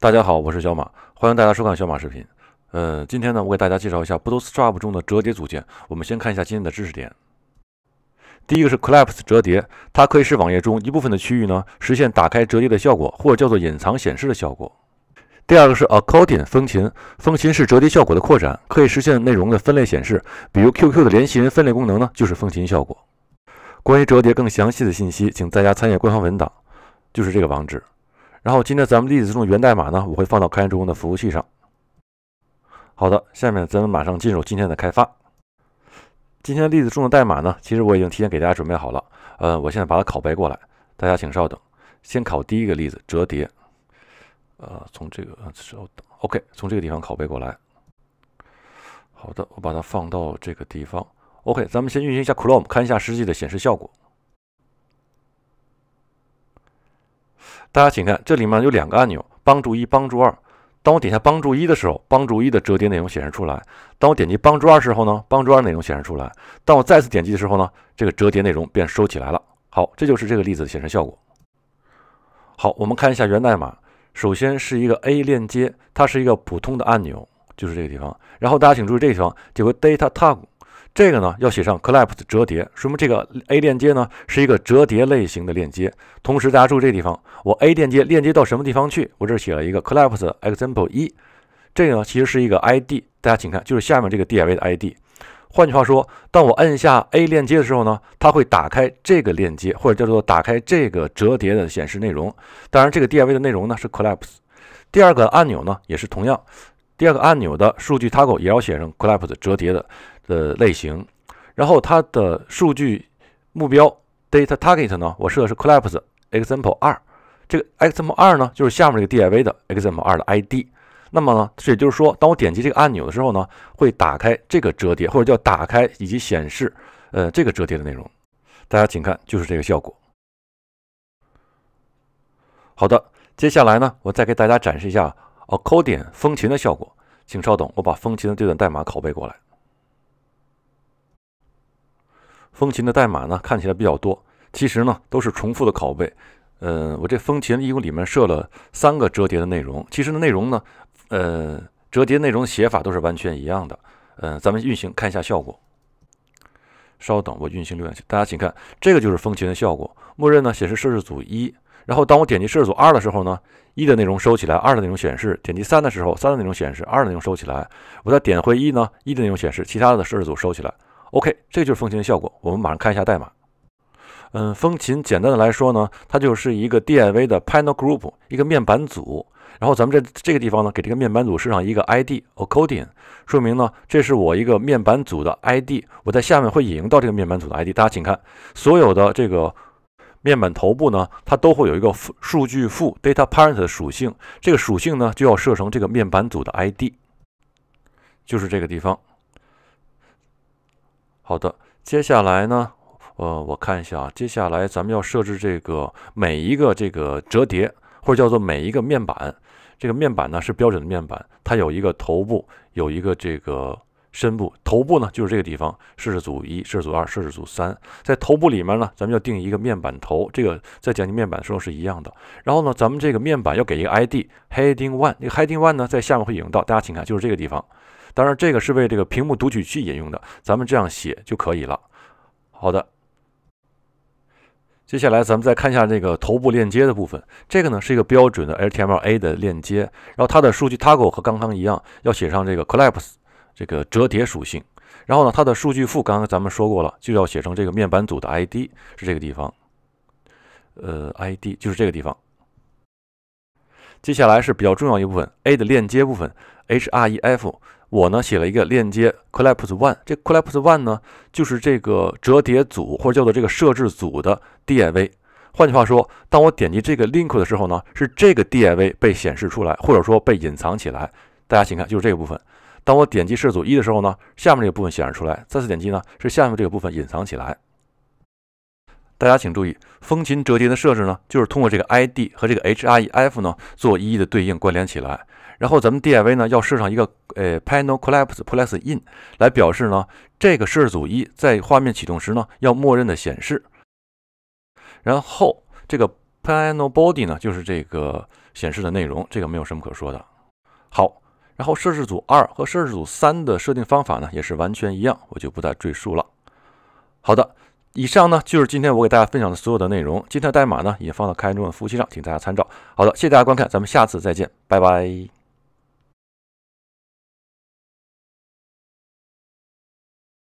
大家好，我是小马，欢迎大家收看小马视频。呃，今天呢，我给大家介绍一下 Bootstrap 中的折叠组件。我们先看一下今天的知识点。第一个是 Collapse 折叠，它可以是网页中一部分的区域呢，实现打开折叠的效果，或者叫做隐藏显示的效果。第二个是 Accordion 风琴，风琴是折叠效果的扩展，可以实现内容的分类显示。比如 QQ 的联系人分类功能呢，就是风琴效果。关于折叠更详细的信息，请大家参阅官方文档，就是这个网址。然后今天咱们例子中的源代码呢，我会放到开源中的服务器上。好的，下面咱们马上进入今天的开发。今天的例子中的代码呢，其实我已经提前给大家准备好了。呃，我现在把它拷贝过来，大家请稍等。先拷第一个例子，折叠。呃，从这个稍等，OK，从这个地方拷贝过来。好的，我把它放到这个地方。OK，咱们先运行一下 Chrome，看一下实际的显示效果。大家请看，这里面有两个按钮，帮助一、帮助二。当我点下帮助一的时候，帮助一的折叠内容显示出来；当我点击帮助二时候呢，帮助二内容显示出来；当我再次点击的时候呢，这个折叠内容便收起来了。好，这就是这个例子的显示效果。好，我们看一下源代码。首先是一个 a 链接，它是一个普通的按钮，就是这个地方。然后大家请注意这个地方，有个 data tag。这个呢要写上 collapse 折叠，说明这个 a 链接呢是一个折叠类型的链接。同时大家注意这地方，我 a 链接链接到什么地方去？我这儿写了一个 collapse example 一，这个呢其实是一个 id，大家请看，就是下面这个 div 的 id。换句话说，当我摁下 a 链接的时候呢，它会打开这个链接，或者叫做打开这个折叠的显示内容。当然这个 div 的内容呢是 collapse。第二个按钮呢也是同样，第二个按钮的数据 tag 也要写成 collapse 折叠的。的类型，然后它的数据目标 data target 呢，我设的是 collapse example 二，这个 example 二呢，就是下面这个 div 的 example 二的 id。那么呢，这也就是说，当我点击这个按钮的时候呢，会打开这个折叠，或者叫打开以及显示呃这个折叠的内容。大家请看，就是这个效果。好的，接下来呢，我再给大家展示一下 accordion 风琴的效果。请稍等，我把风琴的这段代码拷贝过来。风琴的代码呢，看起来比较多，其实呢都是重复的拷贝。呃，我这风琴一共里面设了三个折叠的内容，其实呢内容呢，呃，折叠内容写法都是完全一样的。嗯，咱们运行看一下效果。稍等，我运行浏览器，大家请看，这个就是风琴的效果。默认呢显示设置组一，然后当我点击设置组二的时候呢，一的内容收起来，二的内容显示；点击三的时候，三的内容显示，二的内容收起来。我再点回一呢，一的内容显示，其他的设置组收起来。OK，这就是风琴的效果。我们马上看一下代码。嗯，风琴简单的来说呢，它就是一个 DIV 的 Panel Group，一个面板组。然后咱们这这个地方呢，给这个面板组设上一个 ID accordion，说明呢，这是我一个面板组的 ID。我在下面会引用到这个面板组的 ID。大家请看，所有的这个面板头部呢，它都会有一个数据父 Data Parent 的属性，这个属性呢就要设成这个面板组的 ID，就是这个地方。好的，接下来呢，呃，我看一下啊，接下来咱们要设置这个每一个这个折叠，或者叫做每一个面板。这个面板呢是标准的面板，它有一个头部，有一个这个身部。头部呢就是这个地方，设置组一、设置组二、设置组三。在头部里面呢，咱们要定一个面板头，这个在讲解面板的时候是一样的。然后呢，咱们这个面板要给一个 ID heading one。那个 heading one 呢，在下面会引用到，大家请看，就是这个地方。当然，这个是为这个屏幕读取器引用的，咱们这样写就可以了。好的，接下来咱们再看一下这个头部链接的部分。这个呢是一个标准的 HTML A 的链接，然后它的数据 tag 和刚刚一样，要写上这个 collapse 这个折叠属性。然后呢，它的数据父，刚刚咱们说过了，就要写成这个面板组的 ID，是这个地方。呃，ID 就是这个地方。接下来是比较重要一部分 A 的链接部分，HREF。我呢写了一个链接 collapse one，这 collapse one 呢就是这个折叠组或者叫做这个设置组的 div。换句话说，当我点击这个 link 的时候呢，是这个 div 被显示出来，或者说被隐藏起来。大家请看，就是这个部分。当我点击设置组一的时候呢，下面这个部分显示出来；再次点击呢，是下面这个部分隐藏起来。大家请注意，风琴折叠的设置呢，就是通过这个 id 和这个 href 呢做一一的对应关联起来。然后咱们 div 呢要设上一个呃 panel collapse plus in 来表示呢这个设置组一在画面启动时呢要默认的显示。然后这个 panel body 呢就是这个显示的内容，这个没有什么可说的。好，然后设置组二和设置组三的设定方法呢也是完全一样，我就不再赘述了。好的。以上呢就是今天我给大家分享的所有的内容。今天的代码呢也放到开源中文服务器上，请大家参照。好的，谢谢大家观看，咱们下次再见，拜拜。